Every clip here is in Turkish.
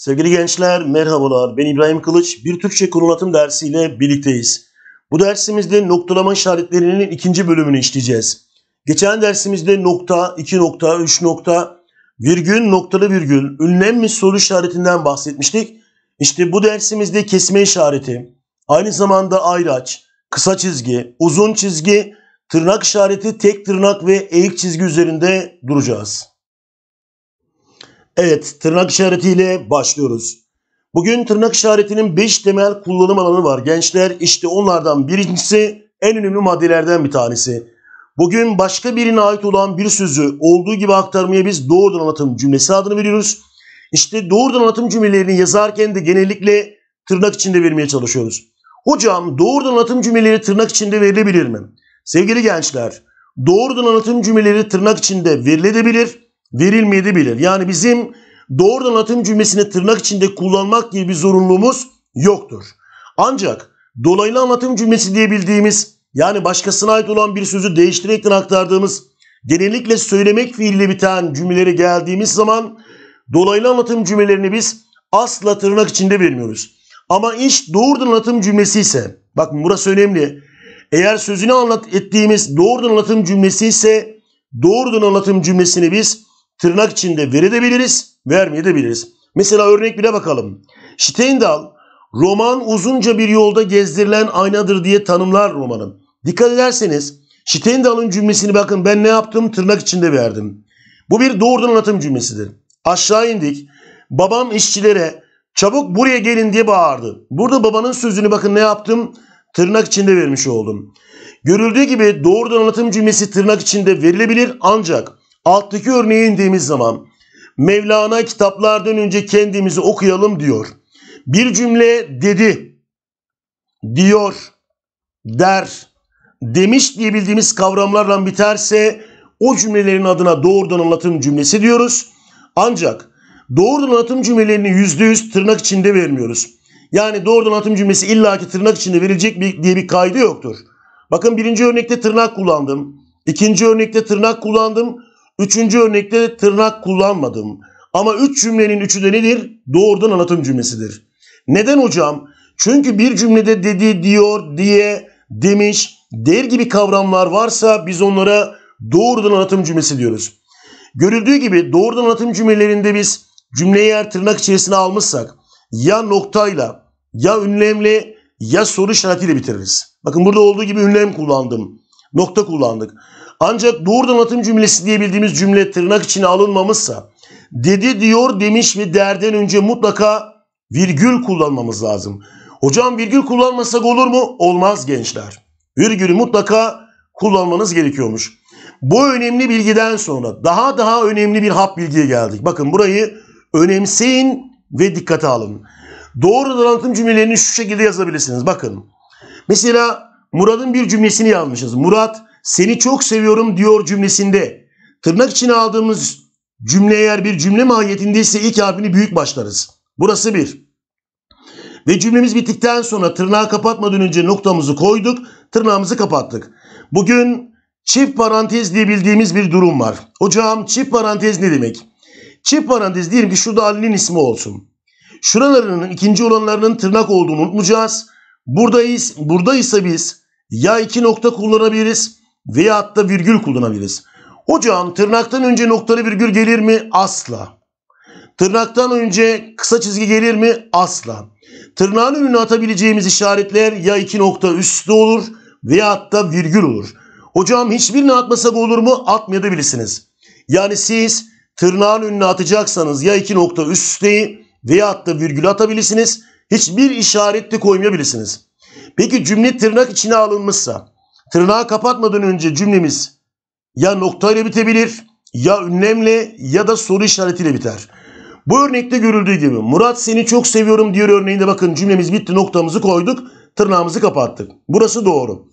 Sevgili gençler merhabalar ben İbrahim Kılıç bir Türkçe konulatım dersiyle birlikteyiz. Bu dersimizde noktalama işaretlerinin ikinci bölümünü işleyeceğiz. Geçen dersimizde nokta, iki nokta, üç nokta, virgül, noktalı virgül, ünlem ve soru işaretinden bahsetmiştik. İşte bu dersimizde kesme işareti, aynı zamanda ayraç, kısa çizgi, uzun çizgi, tırnak işareti, tek tırnak ve eğik çizgi üzerinde duracağız. Evet, tırnak işaretiyle başlıyoruz. Bugün tırnak işaretinin 5 temel kullanım alanı var. Gençler işte onlardan birincisi en önemli maddelerden bir tanesi. Bugün başka birine ait olan bir sözü olduğu gibi aktarmaya biz doğrudan anlatım cümlesi adını veriyoruz. İşte doğrudan anlatım cümlelerini yazarken de genellikle tırnak içinde vermeye çalışıyoruz. Hocam doğrudan anlatım cümleleri tırnak içinde verilebilir mi? Sevgili gençler, doğrudan anlatım cümleleri tırnak içinde verilebilir verilmedi bilir. Yani bizim doğrudan atım cümlesini tırnak içinde kullanmak gibi bir zorunluluğumuz yoktur. Ancak dolaylı anlatım cümlesi diye bildiğimiz yani başkasına ait olan bir sözü değiştirerek aktardığımız genellikle söylemek fiiliyle biten cümleleri geldiğimiz zaman dolaylı anlatım cümlelerini biz asla tırnak içinde vermiyoruz. Ama iş doğrudan anlatım cümlesi ise bak burası önemli. Eğer sözünü anlat ettiğimiz doğrudan anlatım cümlesi ise doğrudan anlatım cümlesini biz tırnak içinde verebiliriz, vermeyebiliriz. Mesela örnek bile bakalım. Stendhal, roman uzunca bir yolda gezdirilen aynadır diye tanımlar romanı. Dikkat ederseniz Stendhal'ın cümlesini bakın ben ne yaptım tırnak içinde verdim. Bu bir doğrudan anlatım cümlesidir. Aşağı indik. Babam işçilere çabuk buraya gelin diye bağırdı. Burada babanın sözünü bakın ne yaptım tırnak içinde vermiş oldum. Görüldüğü gibi doğrudan anlatım cümlesi tırnak içinde verilebilir ancak Alttaki örneğe indiğimiz zaman Mevlana kitaplardan önce kendimizi okuyalım diyor. Bir cümle dedi, diyor, der, demiş diye bildiğimiz kavramlarla biterse o cümlelerin adına doğrudan anlatım cümlesi diyoruz. Ancak doğrudan anlatım cümlelerini yüzde yüz tırnak içinde vermiyoruz. Yani doğrudan anlatım cümlesi illaki tırnak içinde verilecek bir, diye bir kaydı yoktur. Bakın birinci örnekte tırnak kullandım. ikinci örnekte tırnak kullandım. Üçüncü örnekte tırnak kullanmadım. Ama üç cümlenin üçü de nedir? Doğrudan anlatım cümlesidir. Neden hocam? Çünkü bir cümlede dedi, diyor, diye, demiş, der gibi kavramlar varsa biz onlara doğrudan anlatım cümlesi diyoruz. Görüldüğü gibi doğrudan anlatım cümlelerinde biz cümleyi eğer tırnak içerisine almışsak ya noktayla, ya ünlemle, ya soru işaretiyle bitiririz. Bakın burada olduğu gibi ünlem kullandım. Nokta kullandık. Ancak doğru atım cümlesi diye bildiğimiz cümle tırnak içine alınmamışsa dedi diyor demiş ve derden önce mutlaka virgül kullanmamız lazım. Hocam virgül kullanmasak olur mu? Olmaz gençler. Virgülü mutlaka kullanmanız gerekiyormuş. Bu önemli bilgiden sonra daha daha önemli bir hap bilgiye geldik. Bakın burayı önemseyin ve dikkate alın. Doğru donatım cümlelerini şu şekilde yazabilirsiniz. Bakın. Mesela Murat'ın bir cümlesini yazmışız. Murat seni çok seviyorum diyor cümlesinde tırnak içine aldığımız cümle eğer bir cümle mahiyetindeyse ilk harfini büyük başlarız. Burası bir. Ve cümlemiz bittikten sonra tırnağı kapatmadan önce noktamızı koyduk, tırnağımızı kapattık. Bugün çift parantez diye bildiğimiz bir durum var. Hocam çift parantez ne demek? Çift parantez diyelim ki şurada Ali'nin ismi olsun. Şuralarının ikinci olanlarının tırnak olduğunu unutmayacağız. Buradayız, buradaysa biz ya iki nokta kullanabiliriz Veyahut da virgül kullanabiliriz. Hocam tırnaktan önce noktalı virgül gelir mi? Asla. Tırnaktan önce kısa çizgi gelir mi? Asla. Tırnağın önüne atabileceğimiz işaretler ya iki nokta üstte olur veyahut da virgül olur. Hocam hiçbirini atmasak olur mu? Atmayabilirsiniz. Yani siz tırnağın önüne atacaksanız ya iki nokta üstteyi veyahut da virgül atabilirsiniz. Hiçbir işaret de koymayabilirsiniz. Peki cümle tırnak içine alınmışsa tırnağı kapatmadan önce cümlemiz ya noktayla bitebilir, ya ünlemle ya da soru işaretiyle biter. Bu örnekte görüldüğü gibi Murat seni çok seviyorum diyor örneğinde bakın cümlemiz bitti noktamızı koyduk tırnağımızı kapattık. Burası doğru.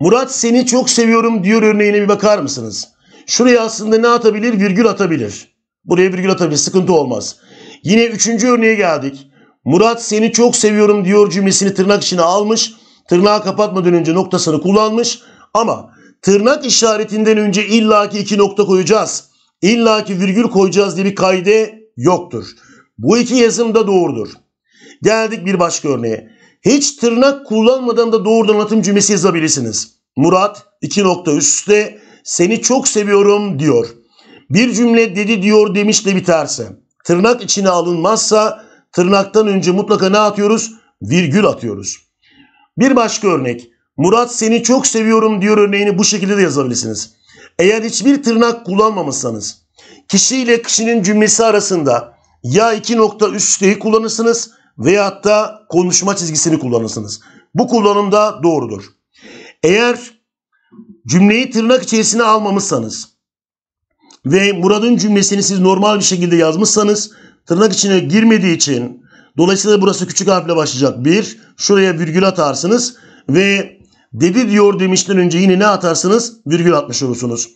Murat seni çok seviyorum diyor örneğine bir bakar mısınız? Şuraya aslında ne atabilir? Virgül atabilir. Buraya virgül atabilir sıkıntı olmaz. Yine üçüncü örneğe geldik. Murat seni çok seviyorum diyor cümlesini tırnak içine almış tırnağı kapatmadan önce noktasını kullanmış ama tırnak işaretinden önce illaki iki nokta koyacağız. İllaki virgül koyacağız diye bir kaide yoktur. Bu iki yazım da doğrudur. Geldik bir başka örneğe. Hiç tırnak kullanmadan da doğrudan anlatım cümlesi yazabilirsiniz. Murat iki nokta üstte seni çok seviyorum diyor. Bir cümle dedi diyor demişle biterse. Tırnak içine alınmazsa tırnaktan önce mutlaka ne atıyoruz? Virgül atıyoruz. Bir başka örnek. Murat seni çok seviyorum diyor örneğini bu şekilde de yazabilirsiniz. Eğer hiçbir tırnak kullanmamışsanız kişi ile kişinin cümlesi arasında ya iki nokta üsteyi kullanırsınız veyahut da konuşma çizgisini kullanırsınız. Bu kullanım da doğrudur. Eğer cümleyi tırnak içerisine almamışsanız ve Murat'ın cümlesini siz normal bir şekilde yazmışsanız tırnak içine girmediği için Dolayısıyla burası küçük harfle başlayacak. 1. Şuraya virgül atarsınız. Ve dedi diyor demişten önce yine ne atarsınız? Virgül atmış olursunuz.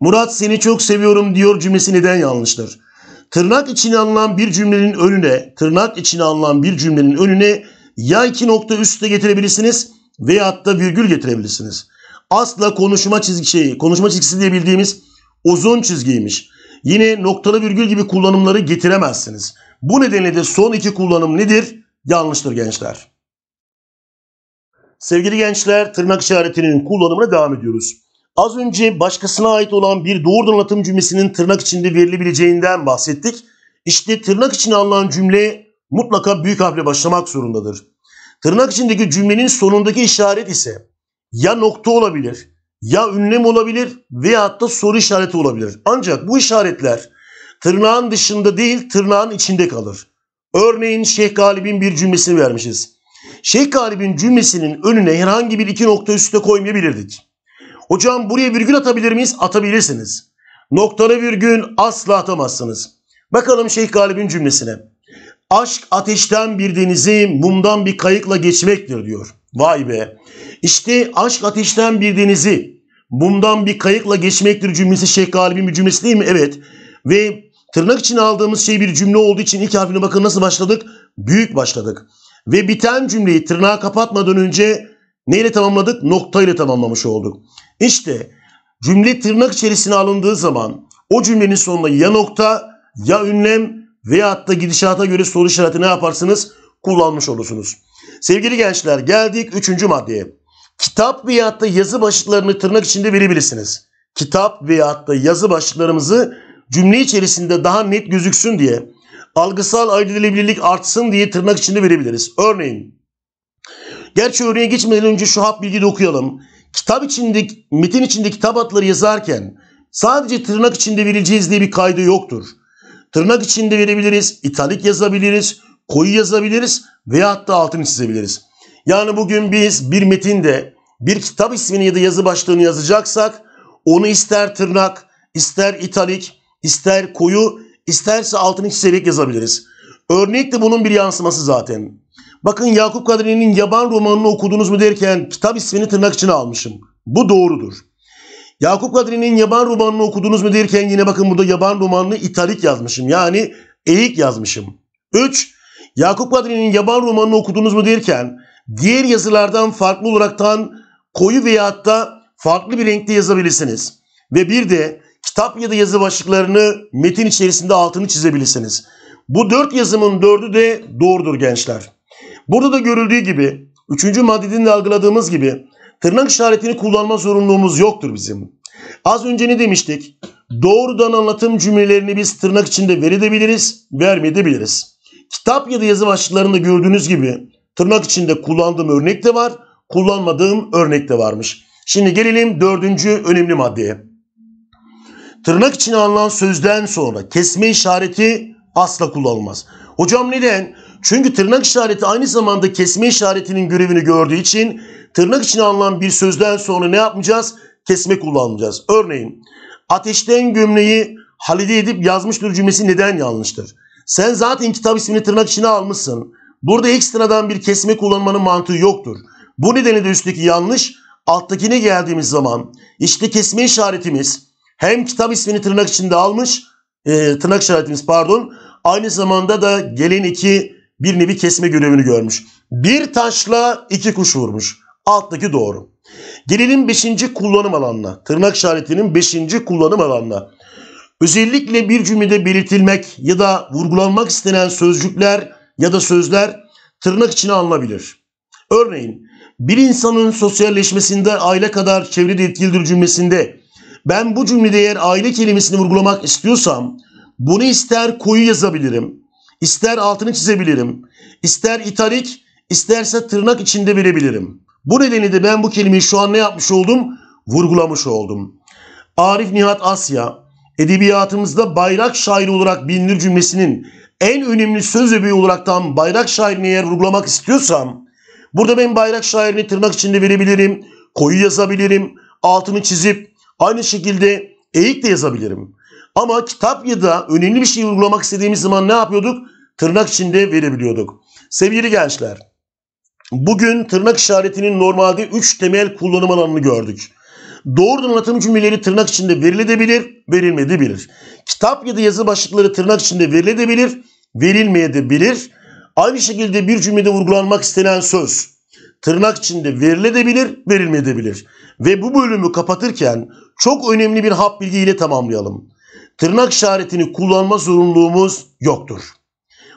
Murat seni çok seviyorum diyor cümlesi neden yanlıştır? Tırnak içine alınan bir cümlenin önüne, tırnak içine alınan bir cümlenin önüne ya iki nokta üstte getirebilirsiniz veyahut da virgül getirebilirsiniz. Asla konuşma çizgi şeyi, konuşma çizgisi diye bildiğimiz uzun çizgiymiş. Yine noktalı virgül gibi kullanımları getiremezsiniz. Bu nedenle de son iki kullanım nedir? Yanlıştır gençler. Sevgili gençler tırnak işaretinin kullanımına devam ediyoruz. Az önce başkasına ait olan bir doğrudan anlatım cümlesinin tırnak içinde verilebileceğinden bahsettik. İşte tırnak içinde alınan cümle mutlaka büyük harfle başlamak zorundadır. Tırnak içindeki cümlenin sonundaki işaret ise ya nokta olabilir, ya ünlem olabilir veya hatta soru işareti olabilir. Ancak bu işaretler tırnağın dışında değil tırnağın içinde kalır. Örneğin Şeyh Galip'in bir cümlesini vermişiz. Şeyh Galip'in cümlesinin önüne herhangi bir iki nokta üstte koymayabilirdik. Hocam buraya virgül atabilir miyiz? Atabilirsiniz. Noktara virgül asla atamazsınız. Bakalım Şeyh Galip'in cümlesine. Aşk ateşten bir denizi mumdan bir kayıkla geçmektir diyor. Vay be. İşte aşk ateşten bir denizi mumdan bir kayıkla geçmektir cümlesi Şeyh Galip'in bir cümlesi değil mi? Evet. Ve Tırnak içine aldığımız şey bir cümle olduğu için ilk harfine bakın nasıl başladık? Büyük başladık. Ve biten cümleyi tırnağa kapatmadan önce neyle tamamladık? Nokta ile tamamlamış olduk. İşte cümle tırnak içerisine alındığı zaman o cümlenin sonunda ya nokta ya ünlem veyahut da gidişata göre soru işareti ne yaparsınız? Kullanmış olursunuz. Sevgili gençler geldik üçüncü maddeye. Kitap veyahut da yazı başlıklarını tırnak içinde verebilirsiniz. Kitap veyahut da yazı başlıklarımızı cümle içerisinde daha net gözüksün diye, algısal ayrıdilibilirlik artsın diye tırnak içinde verebiliriz. Örneğin, gerçi örneğe geçmeden önce şu hap bilgiyi okuyalım. Kitap içinde, metin içinde kitap adları yazarken sadece tırnak içinde vereceğiz diye bir kaydı yoktur. Tırnak içinde verebiliriz, italik yazabiliriz, koyu yazabiliriz veya hatta altını çizebiliriz. Yani bugün biz bir metinde bir kitap ismini ya da yazı başlığını yazacaksak onu ister tırnak, ister italik, ister koyu, isterse altını çizerek yazabiliriz. Örnek de bunun bir yansıması zaten. Bakın Yakup Kadri'nin Yaban romanını okudunuz mu derken kitap ismini tırnak içine almışım. Bu doğrudur. Yakup Kadri'nin Yaban romanını okudunuz mu derken yine bakın burada Yaban romanını italik yazmışım. Yani eğik yazmışım. 3. Yakup Kadri'nin Yaban romanını okudunuz mu derken diğer yazılardan farklı olaraktan koyu veya da farklı bir renkte yazabilirsiniz. Ve bir de kitap ya da yazı başlıklarını metin içerisinde altını çizebilirsiniz. Bu dört yazımın dördü de doğrudur gençler. Burada da görüldüğü gibi, üçüncü maddeden de algıladığımız gibi tırnak işaretini kullanma zorunluluğumuz yoktur bizim. Az önce ne demiştik? Doğrudan anlatım cümlelerini biz tırnak içinde verebiliriz, vermeyebiliriz. Kitap ya da yazı başlıklarında gördüğünüz gibi tırnak içinde kullandığım örnek de var, kullanmadığım örnek de varmış. Şimdi gelelim dördüncü önemli maddeye tırnak içine alınan sözden sonra kesme işareti asla kullanılmaz. Hocam neden? Çünkü tırnak işareti aynı zamanda kesme işaretinin görevini gördüğü için tırnak içine alınan bir sözden sonra ne yapmayacağız? Kesme kullanmayacağız. Örneğin ateşten gömleği halide edip yazmıştır cümlesi neden yanlıştır? Sen zaten kitap ismini tırnak içine almışsın. Burada ekstradan bir kesme kullanmanın mantığı yoktur. Bu nedenle de üstteki yanlış alttakine geldiğimiz zaman işte kesme işaretimiz hem kitap ismini tırnak içinde almış, e, tırnak işaretimiz pardon. Aynı zamanda da gelin iki bir nevi kesme görevini görmüş. Bir taşla iki kuş vurmuş. Alttaki doğru. Gelelim beşinci kullanım alanına. Tırnak işaretinin beşinci kullanım alanına. Özellikle bir cümlede belirtilmek ya da vurgulanmak istenen sözcükler ya da sözler tırnak içine alınabilir. Örneğin bir insanın sosyalleşmesinde aile kadar çevre de etkilidir cümlesinde ben bu cümlede eğer aile kelimesini vurgulamak istiyorsam bunu ister koyu yazabilirim, ister altını çizebilirim, ister italik, isterse tırnak içinde verebilirim. Bu nedeni de ben bu kelimeyi şu an ne yapmış oldum? Vurgulamış oldum. Arif Nihat Asya, edebiyatımızda bayrak şairi olarak bilinir cümlesinin en önemli söz öbeği olaraktan bayrak şairini eğer vurgulamak istiyorsam, burada ben bayrak şairini tırnak içinde verebilirim, koyu yazabilirim, altını çizip Aynı şekilde eğik de yazabilirim. Ama kitap ya da önemli bir şey uygulamak istediğimiz zaman ne yapıyorduk? Tırnak içinde verebiliyorduk. Sevgili gençler, bugün tırnak işaretinin normalde 3 temel kullanım alanını gördük. Doğrudan anlatım cümleleri tırnak içinde verilebilir, verilmeyebilir. Kitap ya da yazı başlıkları tırnak içinde verilebilir, verilmeyebilir. Aynı şekilde bir cümlede vurgulanmak istenen söz tırnak içinde verilebilir, verilmeyebilir. Ve bu bölümü kapatırken çok önemli bir hap bilgiyle tamamlayalım. Tırnak işaretini kullanma zorunluluğumuz yoktur.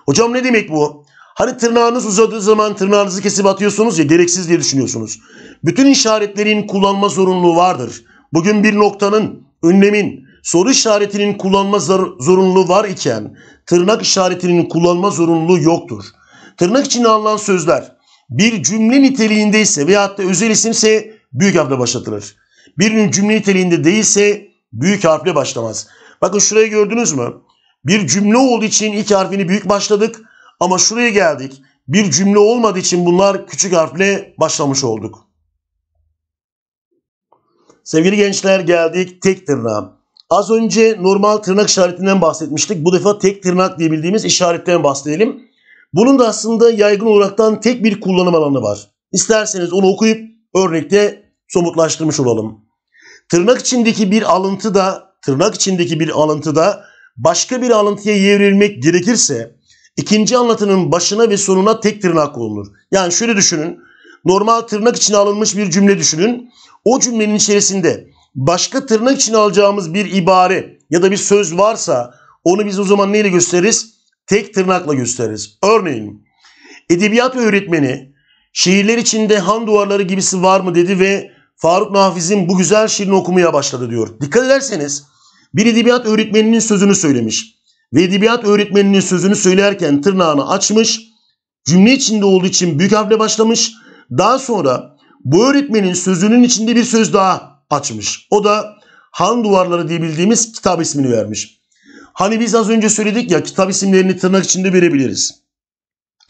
Hocam ne demek bu? Hani tırnağınız uzadığı zaman tırnağınızı kesip atıyorsunuz ya gereksiz diye düşünüyorsunuz. Bütün işaretlerin kullanma zorunluluğu vardır. Bugün bir noktanın, ünlemin, soru işaretinin kullanma zorunluluğu var iken tırnak işaretinin kullanma zorunluluğu yoktur. Tırnak içine alınan sözler bir cümle niteliğindeyse veyahut da özel isimse büyük harfle başlatılır. Bir cümle niteliğinde değilse büyük harfle başlamaz. Bakın şurayı gördünüz mü? Bir cümle olduğu için ilk harfini büyük başladık ama şuraya geldik. Bir cümle olmadığı için bunlar küçük harfle başlamış olduk. Sevgili gençler geldik tek tırnağa. Az önce normal tırnak işaretinden bahsetmiştik. Bu defa tek tırnak diye bildiğimiz işaretten bahsedelim. Bunun da aslında yaygın olaraktan tek bir kullanım alanı var. İsterseniz onu okuyup örnekte somutlaştırmış olalım. Tırnak içindeki bir alıntı da tırnak içindeki bir alıntı da başka bir alıntıya evrilmek gerekirse ikinci anlatının başına ve sonuna tek tırnak konulur. Yani şöyle düşünün. Normal tırnak için alınmış bir cümle düşünün. O cümlenin içerisinde başka tırnak için alacağımız bir ibare ya da bir söz varsa onu biz o zaman neyle gösteririz? Tek tırnakla gösteririz. Örneğin edebiyat öğretmeni şiirler içinde han duvarları gibisi var mı dedi ve Faruk Nafiz'in bu güzel şiirini okumaya başladı diyor. Dikkat ederseniz bir edebiyat öğretmeninin sözünü söylemiş. Ve edebiyat öğretmeninin sözünü söylerken tırnağını açmış. Cümle içinde olduğu için büyük harfle başlamış. Daha sonra bu öğretmenin sözünün içinde bir söz daha açmış. O da Han Duvarları diye bildiğimiz kitap ismini vermiş. Hani biz az önce söyledik ya kitap isimlerini tırnak içinde verebiliriz.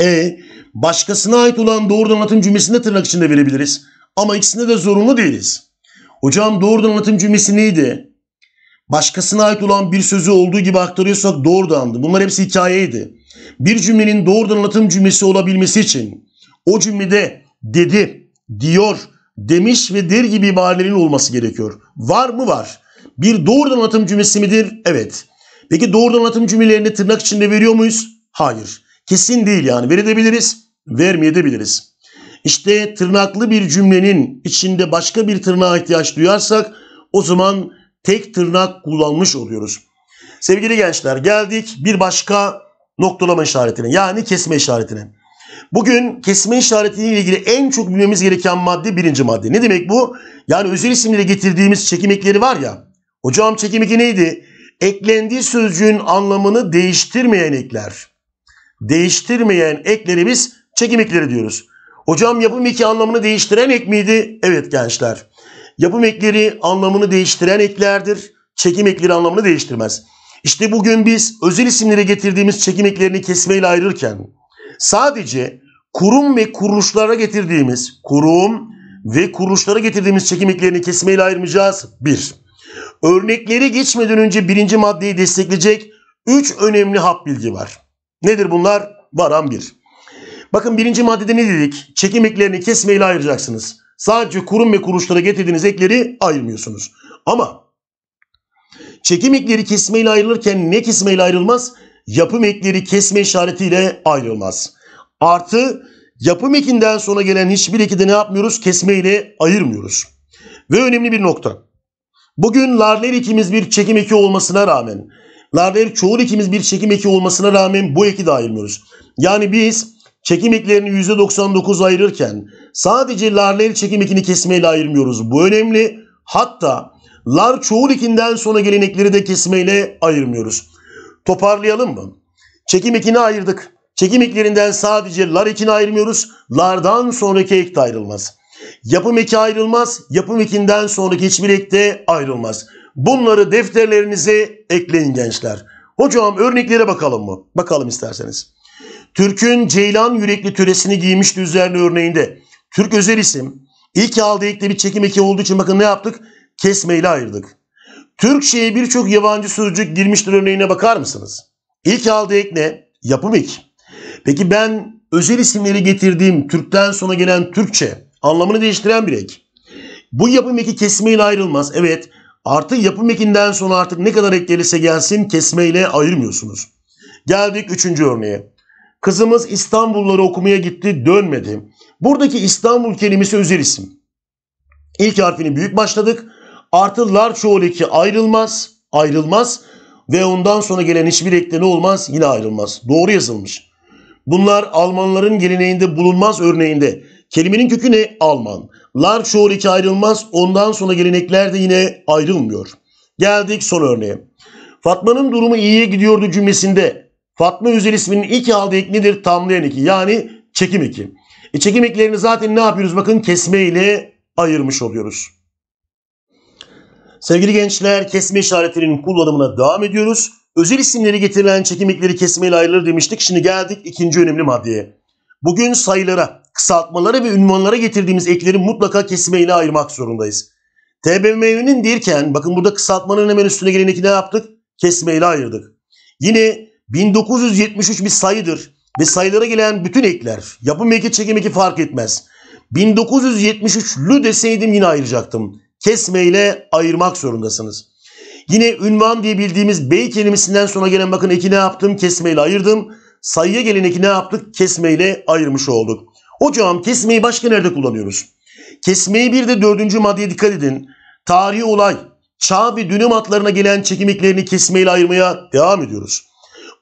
E başkasına ait olan doğrudan anlatım cümlesini de tırnak içinde verebiliriz. Ama ikisinde de zorunlu değiliz. Hocam doğrudan anlatım cümlesi neydi? Başkasına ait olan bir sözü olduğu gibi aktarıyorsak doğrudandı. Bunlar hepsi hikayeydi. Bir cümlenin doğrudan anlatım cümlesi olabilmesi için o cümlede dedi, diyor, demiş ve der gibi ibarelerin olması gerekiyor. Var mı var? Bir doğrudan anlatım cümlesi midir? Evet. Peki doğrudan anlatım cümlelerini tırnak içinde veriyor muyuz? Hayır. Kesin değil yani. Verebiliriz, vermeyebiliriz. İşte tırnaklı bir cümlenin içinde başka bir tırnağa ihtiyaç duyarsak o zaman tek tırnak kullanmış oluyoruz. Sevgili gençler geldik bir başka noktalama işaretine yani kesme işaretine. Bugün kesme işaretiyle ilgili en çok bilmemiz gereken madde birinci madde. Ne demek bu? Yani özel isimlere getirdiğimiz çekim ekleri var ya. Hocam çekim eki neydi? Eklendiği sözcüğün anlamını değiştirmeyen ekler. Değiştirmeyen ekleri biz çekim ekleri diyoruz. Hocam yapım eki anlamını değiştiren ek miydi? Evet gençler. Yapım ekleri anlamını değiştiren eklerdir. Çekim ekleri anlamını değiştirmez. İşte bugün biz özel isimlere getirdiğimiz çekim eklerini kesmeyle ayırırken sadece kurum ve kuruluşlara getirdiğimiz kurum ve kuruluşlara getirdiğimiz çekim eklerini kesmeyle ayırmayacağız. Bir. Örnekleri geçmeden önce birinci maddeyi destekleyecek üç önemli hap bilgi var. Nedir bunlar? Varan bir. Bakın birinci maddede ne dedik? Çekim eklerini kesmeyle ayıracaksınız. Sadece kurum ve kuruluşlara getirdiğiniz ekleri ayırmıyorsunuz. Ama çekim ekleri kesmeyle ayrılırken ne kesmeyle ayrılmaz? Yapım ekleri kesme işaretiyle ayrılmaz. Artı yapım ekinden sonra gelen hiçbir eki ne yapmıyoruz? Kesmeyle ayırmıyoruz. Ve önemli bir nokta. Bugün larler ikimiz bir çekim eki olmasına rağmen, larler çoğul ikimiz bir çekim eki olmasına rağmen bu eki de ayırmıyoruz. Yani biz çekim eklerini %99 ayırırken sadece larnel çekim ekini kesmeyle ayırmıyoruz. Bu önemli. Hatta lar çoğul ekinden sonra gelen ekleri de kesmeyle ayırmıyoruz. Toparlayalım mı? Çekim ekini ayırdık. Çekim eklerinden sadece lar ekini ayırmıyoruz. Lardan sonraki ek de ayrılmaz. Yapım eki ayrılmaz. Yapım ekinden sonraki hiçbir ek de ayrılmaz. Bunları defterlerinize ekleyin gençler. Hocam örneklere bakalım mı? Bakalım isterseniz. Türk'ün Ceylan yürekli türesini giymişti üzerine örneğinde. Türk özel isim. İlk aldığı ekle bir çekim eki olduğu için bakın ne yaptık? Kesmeyle ayırdık. Türkçeye birçok yabancı sözcük girmiştir örneğine bakar mısınız? İlk aldığı ek ne? Yapım ek. Peki ben özel isimleri getirdiğim Türk'ten sonra gelen Türkçe anlamını değiştiren bir ek. Bu yapım eki kesmeyle ayrılmaz. Evet artı yapım ekinden sonra artık ne kadar ek gelirse gelsin kesmeyle ayırmıyorsunuz. Geldik üçüncü örneğe. Kızımız İstanbulları okumaya gitti, dönmedi. Buradaki İstanbul kelimesi özel isim. İlk harfini büyük başladık. Artılar çoğul eki ayrılmaz, ayrılmaz ve ondan sonra gelen hiçbir ekleme olmaz? Yine ayrılmaz. Doğru yazılmış. Bunlar Almanların geleneğinde bulunmaz örneğinde. Kelimenin kökü ne? Alman. Lar çoğul eki ayrılmaz, ondan sonra gelenekler de yine ayrılmıyor. Geldik son örneğe. Fatma'nın durumu iyiye gidiyordu cümlesinde Fatma özel isminin iki aldığı ilk nedir? Tamlayan iki. Yani çekim iki. E çekim eklerini zaten ne yapıyoruz? Bakın kesme ile ayırmış oluyoruz. Sevgili gençler kesme işaretinin kullanımına devam ediyoruz. Özel isimleri getirilen çekim ekleri kesme ile ayrılır demiştik. Şimdi geldik ikinci önemli maddeye. Bugün sayılara, kısaltmalara ve ünvanlara getirdiğimiz ekleri mutlaka kesme ile ayırmak zorundayız. TBMM'nin derken bakın burada kısaltmanın hemen üstüne gelen eki ne yaptık? Kesme ile ayırdık. Yine 1973 bir sayıdır ve sayılara gelen bütün ekler, yapım eki, çekim eki fark etmez. 1973'lü deseydim yine ayıracaktım. Kesmeyle ayırmak zorundasınız. Yine ünvan diye bildiğimiz bey kelimesinden sonra gelen bakın eki ne yaptım? Kesmeyle ayırdım. Sayıya gelen eki ne yaptık? Kesmeyle ayırmış olduk. Hocam kesmeyi başka nerede kullanıyoruz? Kesmeyi bir de dördüncü maddeye dikkat edin. Tarihi olay, çağ ve dönem adlarına gelen çekimliklerini kesmeyle ayırmaya devam ediyoruz.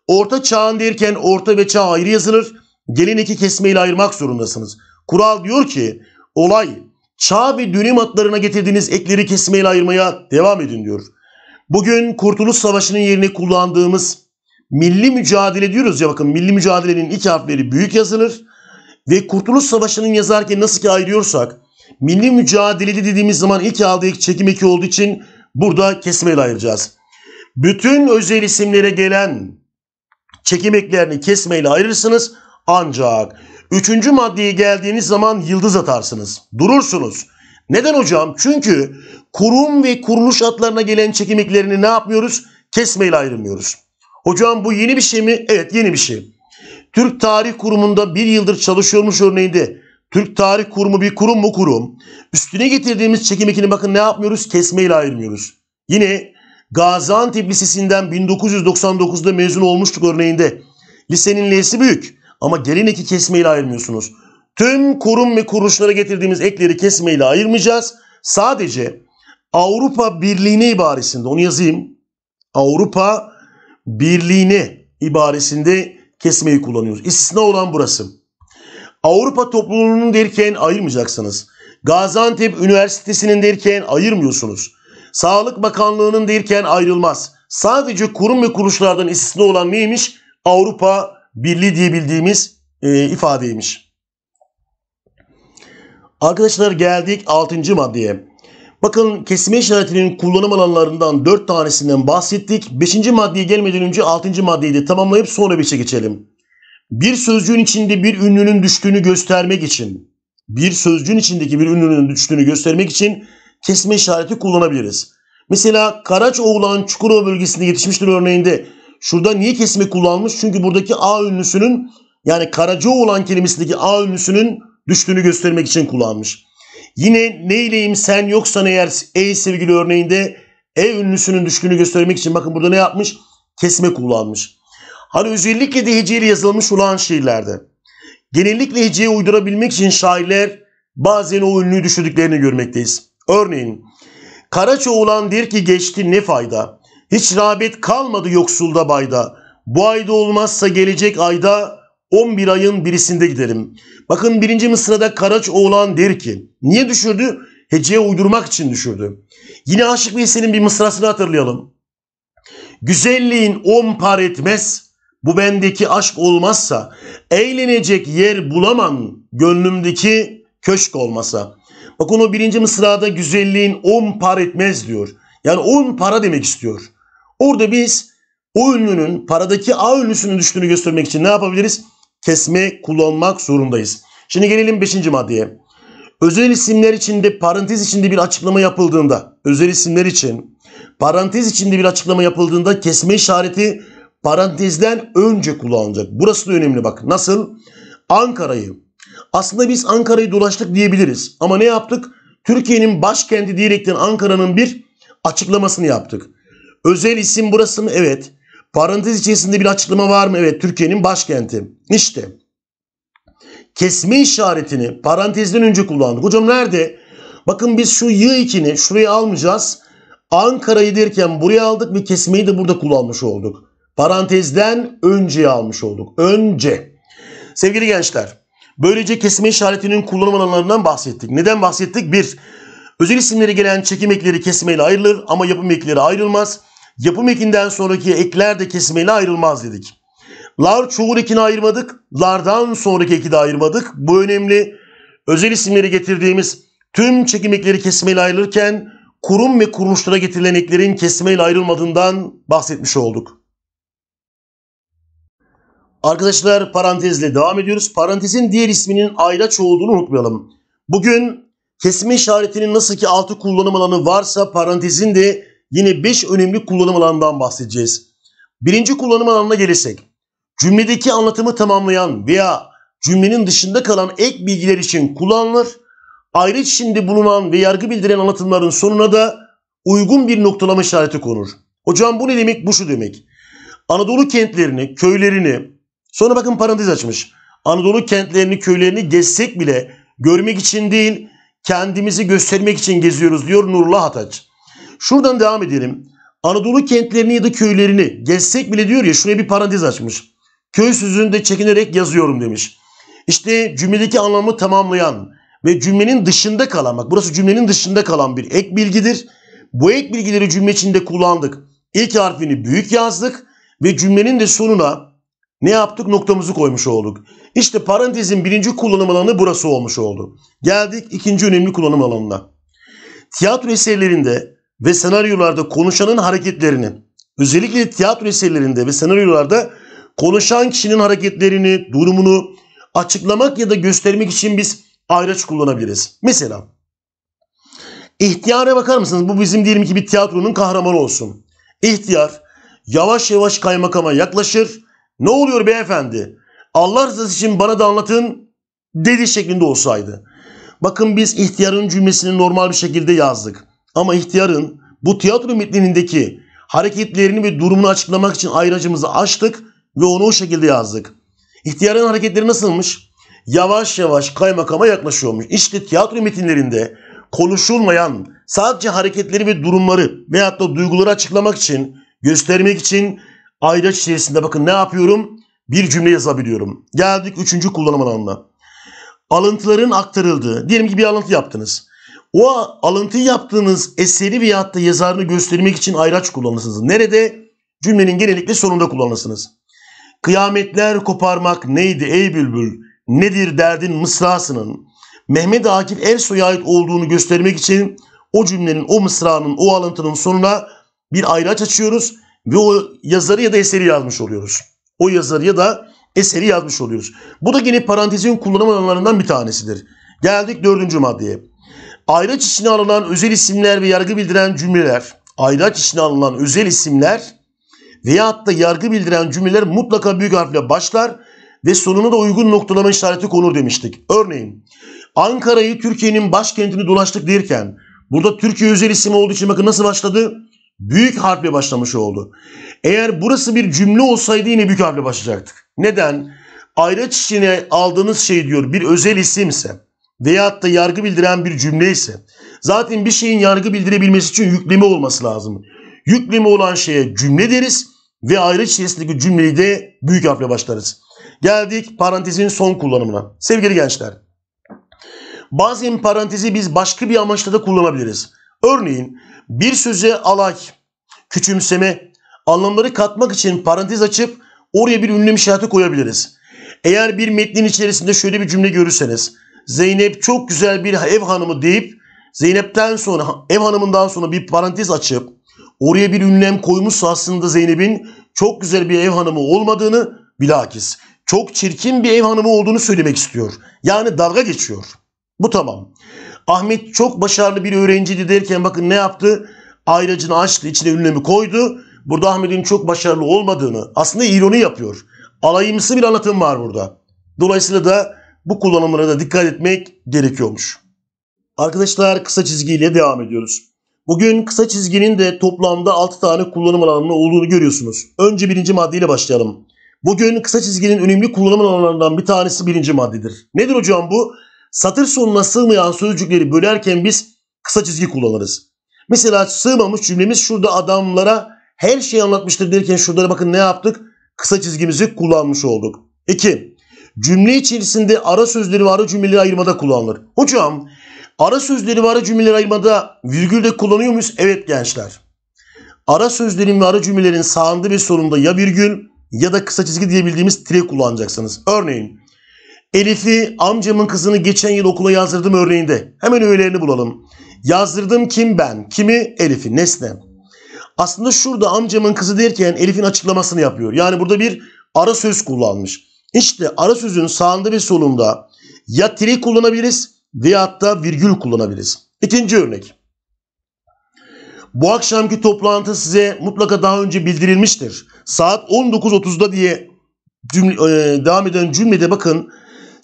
Orta çağın derken orta ve çağ ayrı yazılır. Gelin iki kesmeyle ayırmak zorundasınız. Kural diyor ki olay çağ ve dönem adlarına getirdiğiniz ekleri kesmeyle ayırmaya devam edin diyor. Bugün Kurtuluş Savaşı'nın yerine kullandığımız milli mücadele diyoruz ya bakın milli mücadelenin iki harfleri büyük yazılır. Ve Kurtuluş Savaşı'nın yazarken nasıl ki ayırıyorsak milli mücadelede dediğimiz zaman ilk aldığı çekim eki olduğu için burada kesmeyle ayıracağız. Bütün özel isimlere gelen çekimeklerini kesmeyle ayırırsınız. Ancak üçüncü maddeye geldiğiniz zaman yıldız atarsınız. Durursunuz. Neden hocam? Çünkü kurum ve kuruluş adlarına gelen çekimeklerini ne yapmıyoruz? Kesmeyle ayırmıyoruz. Hocam bu yeni bir şey mi? Evet yeni bir şey. Türk Tarih Kurumu'nda bir yıldır çalışıyormuş örneğinde Türk Tarih Kurumu bir kurum mu kurum? Üstüne getirdiğimiz çekim ekini bakın ne yapmıyoruz? Kesmeyle ayırmıyoruz. Yine Gaziantep Lisesi'nden 1999'da mezun olmuştuk örneğinde. Lisenin L'si büyük ama gelin eki kesmeyle ayırmıyorsunuz. Tüm kurum ve kuruluşlara getirdiğimiz ekleri kesmeyle ayırmayacağız. Sadece Avrupa Birliği'ne ibaresinde onu yazayım. Avrupa Birliği'ne ibaresinde kesmeyi kullanıyoruz. İstisna olan burası. Avrupa topluluğunun derken ayırmayacaksınız. Gaziantep Üniversitesi'nin derken ayırmıyorsunuz. Sağlık Bakanlığı'nın değilken ayrılmaz. Sadece kurum ve kuruluşlardan istisna olan neymiş? Avrupa Birliği diye bildiğimiz e, ifadeymiş. Arkadaşlar geldik 6. maddeye. Bakın kesme işaretinin kullanım alanlarından 4 tanesinden bahsettik. 5. maddeye gelmeden önce 6. maddeyi de tamamlayıp sonra 5'e geçelim. Bir sözcüğün içinde bir ünlünün düştüğünü göstermek için bir sözcüğün içindeki bir ünlünün düştüğünü göstermek için kesme işareti kullanabiliriz. Mesela Karaçoğlan Çukurova bölgesinde yetişmiştir örneğinde. Şurada niye kesme kullanmış? Çünkü buradaki A ünlüsünün yani Karacaoğlan kelimesindeki A ünlüsünün düştüğünü göstermek için kullanmış. Yine neyleyim sen yoksan eğer E sevgili örneğinde E ünlüsünün düştüğünü göstermek için bakın burada ne yapmış? Kesme kullanmış. Hani özellikle de heceyle yazılmış olan şiirlerde. Genellikle heceye uydurabilmek için şairler bazen o ünlüyü düşürdüklerini görmekteyiz. Örneğin Karaçoğlan der ki geçti ne fayda. Hiç rağbet kalmadı yoksulda bayda. Bu ayda olmazsa gelecek ayda 11 ayın birisinde gidelim. Bakın birinci Mısra'da Karaç oğlan der ki niye düşürdü? Heceye uydurmak için düşürdü. Yine Aşık Veysel'in bir mısrasını hatırlayalım. Güzelliğin on par etmez, bu bendeki aşk olmazsa, eğlenecek yer bulamam gönlümdeki köşk olmasa. Bakın o birinci mısrada güzelliğin on par etmez diyor. Yani on para demek istiyor. Orada biz o ünlünün paradaki A ünlüsünün düştüğünü göstermek için ne yapabiliriz? Kesme kullanmak zorundayız. Şimdi gelelim beşinci maddeye. Özel isimler içinde parantez içinde bir açıklama yapıldığında, özel isimler için parantez içinde bir açıklama yapıldığında kesme işareti parantezden önce kullanılacak. Burası da önemli bak. Nasıl? Ankara'yı aslında biz Ankara'yı dolaştık diyebiliriz. Ama ne yaptık? Türkiye'nin başkenti diyerekten Ankara'nın bir açıklamasını yaptık. Özel isim burası mı? Evet. Parantez içerisinde bir açıklama var mı? Evet. Türkiye'nin başkenti. İşte. Kesme işaretini parantezden önce kullandık. Hocam nerede? Bakın biz şu Y2'ni şuraya almayacağız. Ankara'yı derken buraya aldık ve kesmeyi de burada kullanmış olduk. Parantezden önce almış olduk. Önce. Sevgili gençler Böylece kesme işaretinin kullanım alanlarından bahsettik. Neden bahsettik? Bir, özel isimleri gelen çekim ekleri kesmeyle ayrılır ama yapım ekleri ayrılmaz. Yapım ekinden sonraki ekler de kesmeyle ayrılmaz dedik. Lar çoğul ekini ayırmadık. Lardan sonraki eki de ayırmadık. Bu önemli. Özel isimleri getirdiğimiz tüm çekim ekleri kesmeyle ayrılırken kurum ve kuruluşlara getirilen eklerin kesmeyle ayrılmadığından bahsetmiş olduk. Arkadaşlar parantezle devam ediyoruz. Parantezin diğer isminin ayraç olduğunu unutmayalım. Bugün kesme işaretinin nasıl ki altı kullanım alanı varsa parantezin de yine beş önemli kullanım alanından bahsedeceğiz. Birinci kullanım alanına gelirsek, cümledeki anlatımı tamamlayan veya cümlenin dışında kalan ek bilgiler için kullanılır. ayrıca içinde bulunan ve yargı bildiren anlatımların sonuna da uygun bir noktalama işareti konur. Hocam bu ne demek? Bu şu demek. Anadolu kentlerini, köylerini, Sonra bakın parantez açmış. Anadolu kentlerini, köylerini gezsek bile görmek için değil, kendimizi göstermek için geziyoruz diyor Nurullah Ataç. Şuradan devam edelim. Anadolu kentlerini ya da köylerini gezsek bile diyor ya şuraya bir parantez açmış. Köy sözünde çekinerek yazıyorum demiş. İşte cümledeki anlamı tamamlayan ve cümlenin dışında kalan bak burası cümlenin dışında kalan bir ek bilgidir. Bu ek bilgileri cümle içinde kullandık. İlk harfini büyük yazdık ve cümlenin de sonuna ne yaptık? Noktamızı koymuş olduk. İşte parantezin birinci kullanım alanı burası olmuş oldu. Geldik ikinci önemli kullanım alanına. Tiyatro eserlerinde ve senaryolarda konuşanın hareketlerini, özellikle tiyatro eserlerinde ve senaryolarda konuşan kişinin hareketlerini, durumunu açıklamak ya da göstermek için biz ayraç kullanabiliriz. Mesela ihtiyara bakar mısınız? Bu bizim diyelim ki bir tiyatronun kahramanı olsun. İhtiyar yavaş yavaş kaymakama yaklaşır ne oluyor beyefendi? Allah rızası için bana da anlatın dedi şeklinde olsaydı. Bakın biz ihtiyarın cümlesini normal bir şekilde yazdık. Ama ihtiyarın bu tiyatro metnindeki hareketlerini ve durumunu açıklamak için ayracımızı açtık ve onu o şekilde yazdık. İhtiyarın hareketleri nasılmış? Yavaş yavaş kaymakama yaklaşıyormuş. İşte tiyatro metinlerinde konuşulmayan sadece hareketleri ve durumları veyahut da duyguları açıklamak için, göstermek için Ayraç içerisinde bakın ne yapıyorum? Bir cümle yazabiliyorum. Geldik üçüncü kullanım alanına. Alıntıların aktarıldığı. Diyelim ki bir alıntı yaptınız. O alıntı yaptığınız eseri veyahut da yazarını göstermek için ayraç kullanırsınız. Nerede? Cümlenin genellikle sonunda kullanırsınız. Kıyametler koparmak neydi ey bülbül? Nedir derdin mısrasının? Mehmet Akif Ersoy'a ait olduğunu göstermek için o cümlenin, o mısranın, o alıntının sonuna bir ayraç açıyoruz ve o yazarı ya da eseri yazmış oluyoruz. O yazarı ya da eseri yazmış oluyoruz. Bu da yine parantezin kullanım alanlarından bir tanesidir. Geldik dördüncü maddeye. Ayraç içine alınan özel isimler ve yargı bildiren cümleler, ayraç içine alınan özel isimler veyahut da yargı bildiren cümleler mutlaka büyük harfle başlar ve sonuna da uygun noktalama işareti konur demiştik. Örneğin Ankara'yı Türkiye'nin başkentini dolaştık derken burada Türkiye özel isim olduğu için bakın nasıl başladı? büyük harfle başlamış oldu. Eğer burası bir cümle olsaydı yine büyük harfle başlayacaktık. Neden? Ayraç içine aldığınız şey diyor bir özel isimse veyahut da yargı bildiren bir cümle ise zaten bir şeyin yargı bildirebilmesi için yükleme olması lazım. Yükleme olan şeye cümle deriz ve ayrıç içerisindeki cümleyi de büyük harfle başlarız. Geldik parantezin son kullanımına. Sevgili gençler, bazen parantezi biz başka bir amaçla da kullanabiliriz. Örneğin bir söze alay, küçümseme, anlamları katmak için parantez açıp oraya bir ünlem işareti koyabiliriz. Eğer bir metnin içerisinde şöyle bir cümle görürseniz Zeynep çok güzel bir ev hanımı deyip Zeynep'ten sonra ev hanımından sonra bir parantez açıp oraya bir ünlem koymuşsa aslında Zeynep'in çok güzel bir ev hanımı olmadığını bilakis çok çirkin bir ev hanımı olduğunu söylemek istiyor. Yani dalga geçiyor. Bu tamam. Ahmet çok başarılı bir öğrenciydi derken bakın ne yaptı? Ayracını açtı, içine ünlemi koydu. Burada Ahmet'in çok başarılı olmadığını aslında ironi yapıyor. Alayımsı bir anlatım var burada. Dolayısıyla da bu kullanımlara da dikkat etmek gerekiyormuş. Arkadaşlar kısa çizgiyle devam ediyoruz. Bugün kısa çizginin de toplamda 6 tane kullanım alanının olduğunu görüyorsunuz. Önce birinci maddeyle başlayalım. Bugün kısa çizginin önemli kullanım alanlarından bir tanesi birinci maddedir. Nedir hocam bu? satır sonuna sığmayan sözcükleri bölerken biz kısa çizgi kullanırız. Mesela sığmamış cümlemiz şurada adamlara her şeyi anlatmıştır derken şurada bakın ne yaptık? Kısa çizgimizi kullanmış olduk. 2. Cümle içerisinde ara sözleri ve ara cümleleri ayırmada kullanılır. Hocam ara sözleri ve ara cümleleri ayırmada virgül de kullanıyor muyuz? Evet gençler. Ara sözlerin ve ara cümlelerin sağında ve solunda ya virgül ya da kısa çizgi diyebildiğimiz tire kullanacaksınız. Örneğin Elif'i amcamın kızını geçen yıl okula yazdırdım örneğinde. Hemen öğelerini bulalım. Yazdırdım kim ben? Kimi? Elif'i. Nesne. Aslında şurada amcamın kızı derken Elif'in açıklamasını yapıyor. Yani burada bir ara söz kullanmış. İşte ara sözün sağında ve solunda ya tire kullanabiliriz veyahut da virgül kullanabiliriz. İkinci örnek. Bu akşamki toplantı size mutlaka daha önce bildirilmiştir. Saat 19.30'da diye cümle, e, devam eden cümlede bakın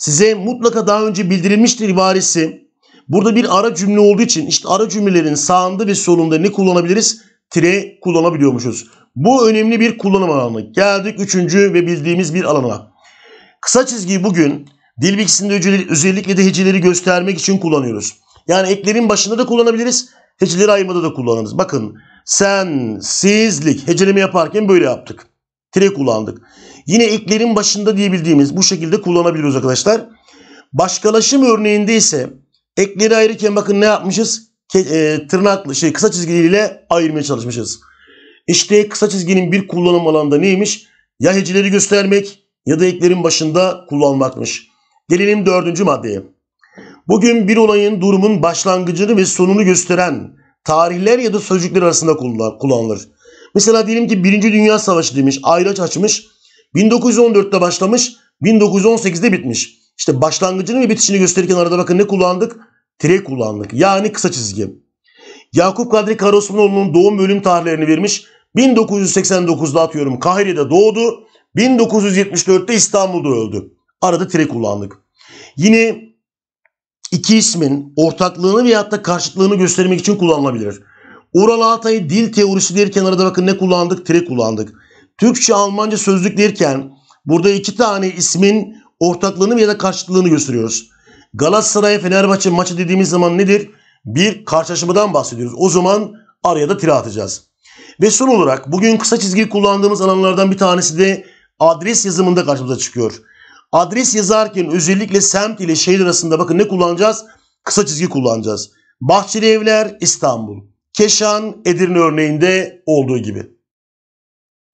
size mutlaka daha önce bildirilmiştir ibaresi burada bir ara cümle olduğu için işte ara cümlelerin sağında ve solunda ne kullanabiliriz? Tire kullanabiliyormuşuz. Bu önemli bir kullanım alanı. Geldik üçüncü ve bildiğimiz bir alana. Kısa çizgiyi bugün dil bilgisinde özellikle de heceleri göstermek için kullanıyoruz. Yani eklerin başında da kullanabiliriz, heceleri ayırmada da kullanırız. Bakın sen, sizlik heceleme yaparken böyle yaptık. Tire kullandık. Yine eklerin başında diyebildiğimiz bu şekilde kullanabiliyoruz arkadaşlar. Başkalaşım örneğinde ise ekleri ayırırken bakın ne yapmışız? Ke, e, tırnaklı şey kısa çizgiliyle ayırmaya çalışmışız. İşte kısa çizginin bir kullanım alanında neymiş? Ya heceleri göstermek ya da eklerin başında kullanmakmış. Gelelim dördüncü maddeye. Bugün bir olayın durumun başlangıcını ve sonunu gösteren tarihler ya da sözcükler arasında kullanılır. Mesela diyelim ki Birinci Dünya Savaşı demiş, ayraç açmış. 1914'te başlamış, 1918'de bitmiş. İşte başlangıcını ve bitişini gösterirken arada bakın ne kullandık? Tire kullandık. Yani kısa çizgi. Yakup Kadri Karosmanoğlu'nun doğum bölüm tarihlerini vermiş. 1989'da atıyorum Kahire'de doğdu. 1974'te İstanbul'da öldü. Arada tire kullandık. Yine iki ismin ortaklığını veyahut da karşıtlığını göstermek için kullanılabilir. Ural Altay'ı dil teorisi derken arada bakın ne kullandık? Tire kullandık. Türkçe Almanca sözlük derken burada iki tane ismin ortaklığını ya da karşılığını gösteriyoruz. Galatasaray Fenerbahçe maçı dediğimiz zaman nedir? Bir karşılaşmadan bahsediyoruz. O zaman araya da tira atacağız. Ve son olarak bugün kısa çizgi kullandığımız alanlardan bir tanesi de adres yazımında karşımıza çıkıyor. Adres yazarken özellikle semt ile şehir arasında bakın ne kullanacağız? Kısa çizgi kullanacağız. Bahçeli Evler İstanbul. Keşan Edirne örneğinde olduğu gibi.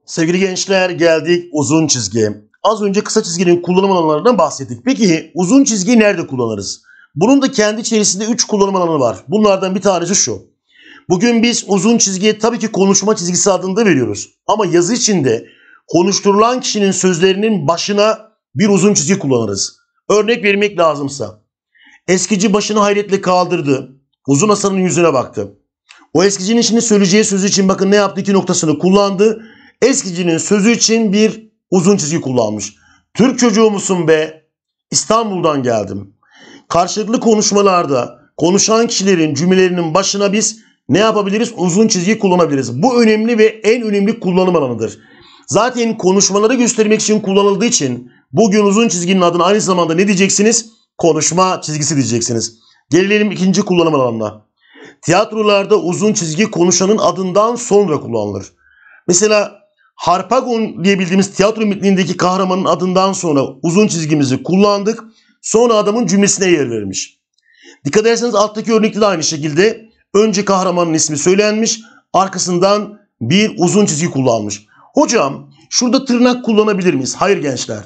Sevgili gençler geldik uzun çizgiye. Az önce kısa çizginin kullanım alanlarından bahsettik. Peki uzun çizgiyi nerede kullanırız? Bunun da kendi içerisinde 3 kullanım alanı var. Bunlardan bir tanesi şu. Bugün biz uzun çizgiye tabii ki konuşma çizgisi adında veriyoruz. Ama yazı içinde konuşturulan kişinin sözlerinin başına bir uzun çizgi kullanırız. Örnek vermek lazımsa. Eskici başını hayretle kaldırdı. Uzun Hasan'ın yüzüne baktı. O eskicinin şimdi söyleyeceği sözü için bakın ne yaptı iki noktasını kullandı Eskicinin sözü için bir uzun çizgi kullanmış. Türk çocuğu musun be? İstanbul'dan geldim. Karşılıklı konuşmalarda konuşan kişilerin cümlelerinin başına biz ne yapabiliriz? Uzun çizgi kullanabiliriz. Bu önemli ve en önemli kullanım alanıdır. Zaten konuşmaları göstermek için kullanıldığı için bugün uzun çizginin adını aynı zamanda ne diyeceksiniz? Konuşma çizgisi diyeceksiniz. Gelelim ikinci kullanım alanına. Tiyatrolarda uzun çizgi konuşanın adından sonra kullanılır. Mesela Harpagon diye bildiğimiz tiyatro mitliğindeki kahramanın adından sonra uzun çizgimizi kullandık. Sonra adamın cümlesine yer vermiş. Dikkat ederseniz alttaki örnekte de aynı şekilde önce kahramanın ismi söylenmiş, arkasından bir uzun çizgi kullanmış. Hocam şurada tırnak kullanabilir miyiz? Hayır gençler.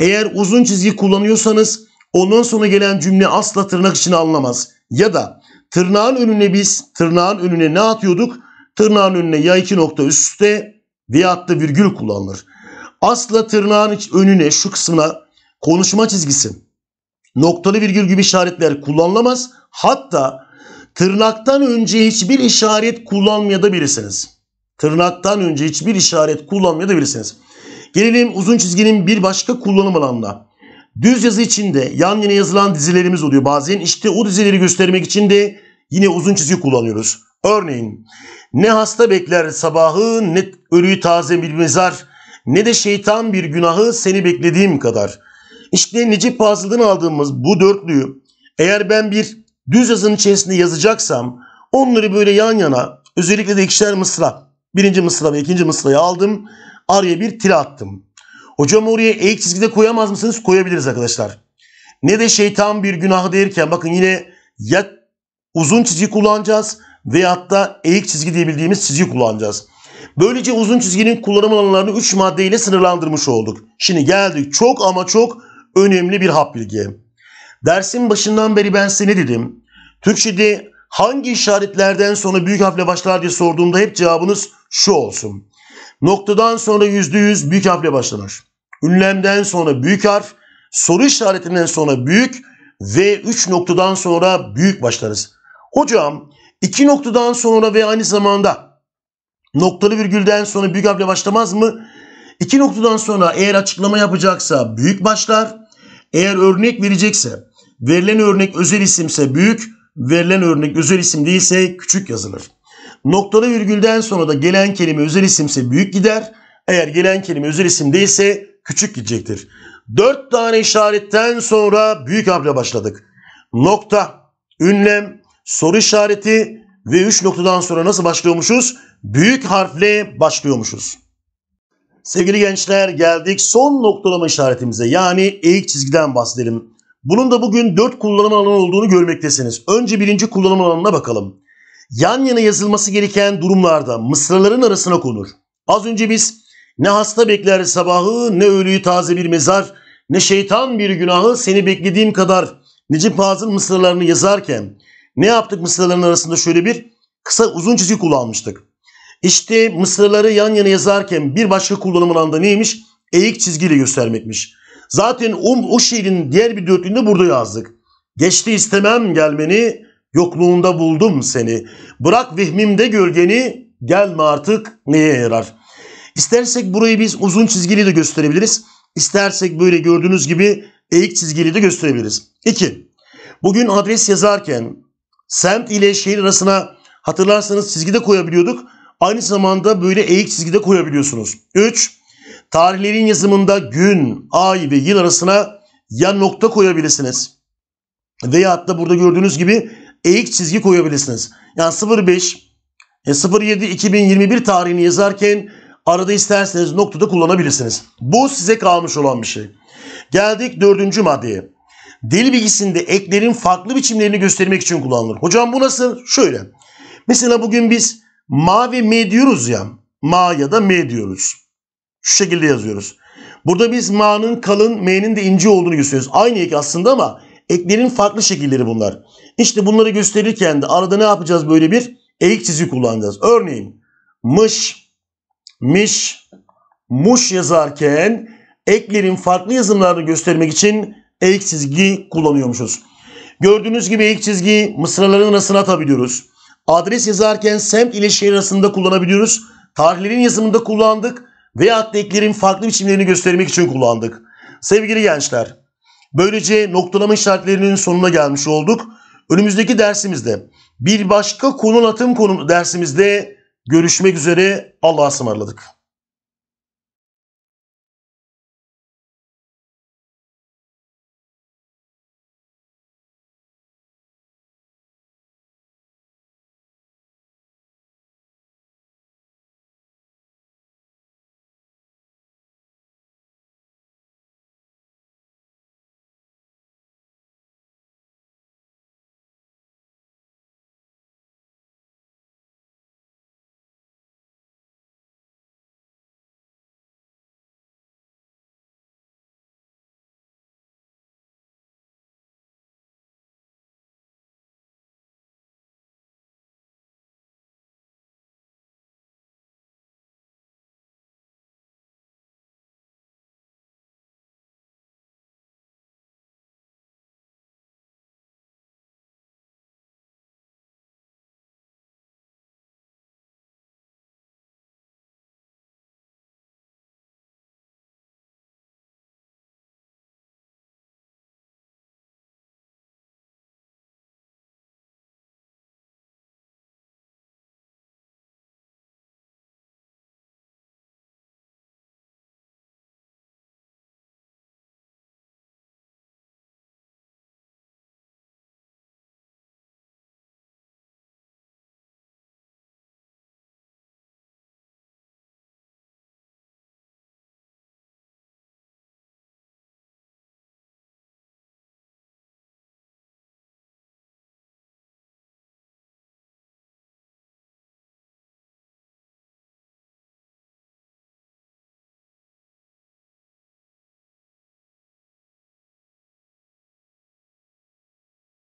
Eğer uzun çizgi kullanıyorsanız ondan sonra gelen cümle asla tırnak için alınamaz. Ya da tırnağın önüne biz tırnağın önüne ne atıyorduk? Tırnağın önüne ya iki nokta üstte Veyahut da virgül kullanılır. Asla tırnağın önüne şu kısmına konuşma çizgisi noktalı virgül gibi işaretler kullanılamaz. Hatta tırnaktan önce hiçbir işaret kullanmayabilirsiniz. Tırnaktan önce hiçbir işaret kullanmayabilirsiniz. Gelelim uzun çizginin bir başka kullanım alanına. Düz yazı içinde yan yana yazılan dizilerimiz oluyor bazen. İşte o dizileri göstermek için de yine uzun çizgi kullanıyoruz. Örneğin ne hasta bekler sabahı ne ölüyü taze bir mezar ne de şeytan bir günahı seni beklediğim kadar. İşte Necip Fazıl'dan aldığımız bu dörtlüyü eğer ben bir düz yazının içerisinde yazacaksam onları böyle yan yana özellikle de ikişer mısra birinci mısra ve ikinci mısrayı aldım araya bir tira attım. Hocam oraya eğik çizgide koyamaz mısınız? Koyabiliriz arkadaşlar. Ne de şeytan bir günah derken bakın yine ya uzun çizgi kullanacağız veyahut da eğik çizgi diyebildiğimiz çizgi kullanacağız. Böylece uzun çizginin kullanım alanlarını 3 maddeyle sınırlandırmış olduk. Şimdi geldik çok ama çok önemli bir hap bilgi. Dersin başından beri ben size dedim? Türkçe'de hangi işaretlerden sonra büyük harfle başlar diye sorduğumda hep cevabınız şu olsun. Noktadan sonra yüzde yüz büyük harfle başlanır. Ünlemden sonra büyük harf, soru işaretinden sonra büyük ve 3 noktadan sonra büyük başlarız. Hocam İki noktadan sonra ve aynı zamanda noktalı virgülden sonra büyük harfle başlamaz mı? İki noktadan sonra eğer açıklama yapacaksa büyük başlar. Eğer örnek verecekse verilen örnek özel isimse büyük, verilen örnek özel isim değilse küçük yazılır. Noktalı virgülden sonra da gelen kelime özel isimse büyük gider. Eğer gelen kelime özel isim değilse küçük gidecektir. Dört tane işaretten sonra büyük harfle başladık. Nokta, ünlem, soru işareti ve 3 noktadan sonra nasıl başlıyormuşuz? Büyük harfle başlıyormuşuz. Sevgili gençler geldik son noktalama işaretimize yani eğik çizgiden bahsedelim. Bunun da bugün 4 kullanım alanı olduğunu görmektesiniz. Önce birinci kullanım alanına bakalım. Yan yana yazılması gereken durumlarda mısraların arasına konur. Az önce biz ne hasta bekler sabahı ne ölüyü taze bir mezar ne şeytan bir günahı seni beklediğim kadar Necip Fazıl mısralarını yazarken ne yaptık mısraların arasında şöyle bir kısa uzun çizgi kullanmıştık. İşte mısraları yan yana yazarken bir başka kullanım alanında neymiş? Eğik çizgiyle göstermekmiş. Zaten o, o şiirin diğer bir dörtlüğünü burada yazdık. Geçti istemem gelmeni, yokluğunda buldum seni. Bırak vehmimde gölgeni, gelme artık neye yarar? İstersek burayı biz uzun çizgili de gösterebiliriz. İstersek böyle gördüğünüz gibi eğik çizgili de gösterebiliriz. 2. Bugün adres yazarken semt ile şehir arasına hatırlarsanız çizgi de koyabiliyorduk. Aynı zamanda böyle eğik çizgi de koyabiliyorsunuz. 3. Tarihlerin yazımında gün, ay ve yıl arasına ya nokta koyabilirsiniz. Veya da burada gördüğünüz gibi eğik çizgi koyabilirsiniz. Yani 05 07 2021 tarihini yazarken arada isterseniz noktada kullanabilirsiniz. Bu size kalmış olan bir şey. Geldik dördüncü maddeye dil bilgisinde eklerin farklı biçimlerini göstermek için kullanılır. Hocam bu nasıl? Şöyle. Mesela bugün biz ma ve me diyoruz ya. Ma ya da me diyoruz. Şu şekilde yazıyoruz. Burada biz ma'nın kalın, me'nin de ince olduğunu gösteriyoruz. Aynı ek aslında ama eklerin farklı şekilleri bunlar. İşte bunları gösterirken de arada ne yapacağız böyle bir eğik çizgi kullanacağız. Örneğin mış, miş, muş yazarken eklerin farklı yazımlarını göstermek için eğik çizgi kullanıyormuşuz. Gördüğünüz gibi eğik çizgiyi mısraların arasına atabiliyoruz. Adres yazarken semt ile şehir arasında kullanabiliyoruz. Tarihlerin yazımında kullandık veya eklerin farklı biçimlerini göstermek için kullandık. Sevgili gençler, böylece noktalama işaretlerinin sonuna gelmiş olduk. Önümüzdeki dersimizde bir başka konu anlatım konu dersimizde görüşmek üzere Allah'a ısmarladık.